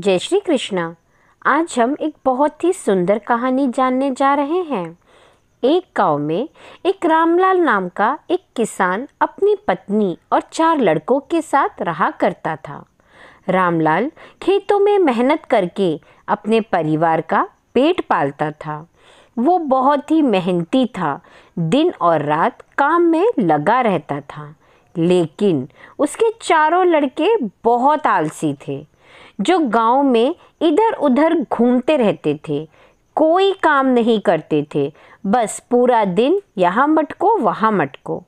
जय श्री कृष्णा आज हम एक बहुत ही सुंदर कहानी जानने जा रहे हैं एक गांव में एक रामलाल नाम का एक किसान अपनी पत्नी और चार लड़कों के साथ रहा करता था रामलाल खेतों में मेहनत करके अपने परिवार का पेट पालता था वो बहुत ही मेहनती था दिन और रात काम में लगा रहता था लेकिन उसके चारों लड़के बहुत आलसी थे जो गांव में इधर उधर घूमते रहते थे कोई काम नहीं करते थे बस पूरा दिन यहाँ मटको वहाँ मटको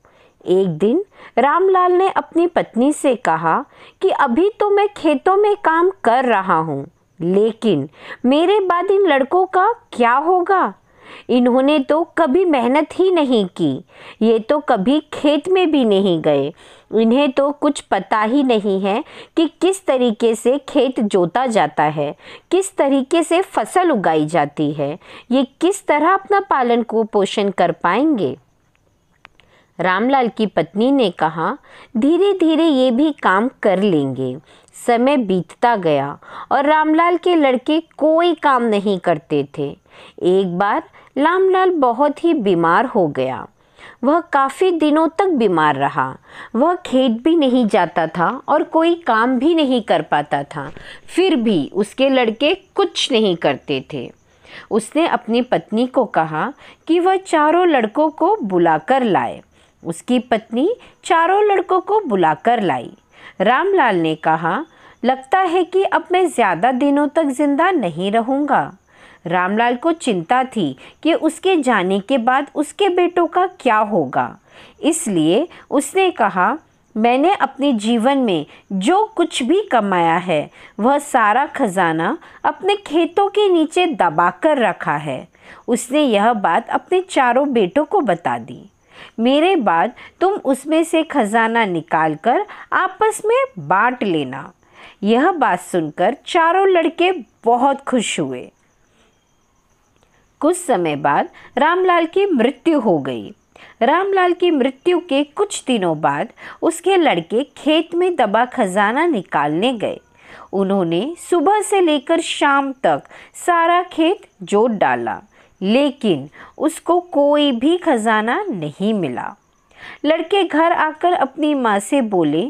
एक दिन रामलाल ने अपनी पत्नी से कहा कि अभी तो मैं खेतों में काम कर रहा हूँ लेकिन मेरे बाद इन लड़कों का क्या होगा इन्होंने तो कभी मेहनत ही नहीं की ये तो कभी खेत में भी नहीं गए इन्हें तो कुछ पता ही नहीं है कि किस तरीके से खेत जोता जाता है किस तरीके से फसल उगाई जाती है ये किस तरह अपना पालन को पोषण कर पाएंगे रामलाल की पत्नी ने कहा धीरे धीरे ये भी काम कर लेंगे समय बीतता गया और रामलाल के लड़के कोई काम नहीं करते थे एक बार रामलाल बहुत ही बीमार हो गया वह काफ़ी दिनों तक बीमार रहा वह खेत भी नहीं जाता था और कोई काम भी नहीं कर पाता था फिर भी उसके लड़के कुछ नहीं करते थे उसने अपनी पत्नी को कहा कि वह चारों लड़कों को बुलाकर लाए उसकी पत्नी चारों लड़कों को बुलाकर लाई रामलाल ने कहा लगता है कि अब मैं ज़्यादा दिनों तक जिंदा नहीं रहूँगा रामलाल को चिंता थी कि उसके जाने के बाद उसके बेटों का क्या होगा इसलिए उसने कहा मैंने अपने जीवन में जो कुछ भी कमाया है वह सारा खजाना अपने खेतों के नीचे दबाकर रखा है उसने यह बात अपने चारों बेटों को बता दी मेरे बाद तुम उसमें से खजाना निकालकर आपस में बांट लेना यह बात सुनकर चारों लड़के बहुत खुश हुए कुछ समय बाद रामलाल की मृत्यु हो गई रामलाल की मृत्यु के कुछ दिनों बाद उसके लड़के खेत में दबा खजाना निकालने गए उन्होंने सुबह से लेकर शाम तक सारा खेत जोत डाला लेकिन उसको कोई भी खजाना नहीं मिला लड़के घर आकर अपनी माँ से बोले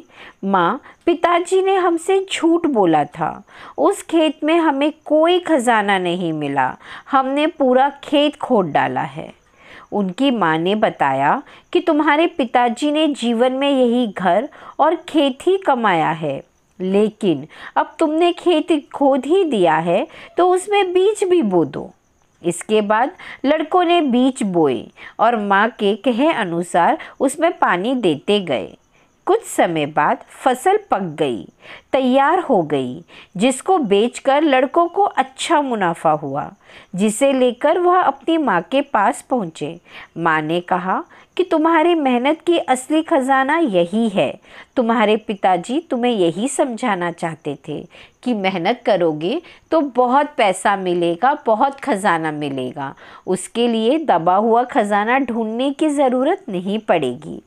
माँ पिताजी ने हमसे झूठ बोला था उस खेत में हमें कोई खजाना नहीं मिला हमने पूरा खेत खोद डाला है उनकी माँ ने बताया कि तुम्हारे पिताजी ने जीवन में यही घर और खेत ही कमाया है लेकिन अब तुमने खेत खोद ही दिया है तो उसमें बीज भी बो दो इसके बाद लड़कों ने बीज बोए और माँ के कहे अनुसार उसमें पानी देते गए कुछ समय बाद फसल पक गई तैयार हो गई जिसको बेचकर लड़कों को अच्छा मुनाफा हुआ जिसे लेकर वह अपनी माँ के पास पहुँचे माँ ने कहा कि तुम्हारी मेहनत की असली खजाना यही है तुम्हारे पिताजी तुम्हें यही समझाना चाहते थे कि मेहनत करोगे तो बहुत पैसा मिलेगा बहुत खजाना मिलेगा उसके लिए दबा हुआ खजाना ढूंढने की ज़रूरत नहीं पड़ेगी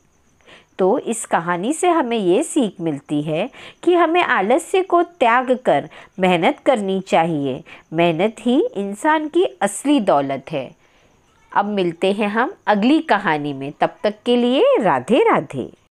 तो इस कहानी से हमें ये सीख मिलती है कि हमें आलस्य को त्याग कर मेहनत करनी चाहिए मेहनत ही इंसान की असली दौलत है अब मिलते हैं हम अगली कहानी में तब तक के लिए राधे राधे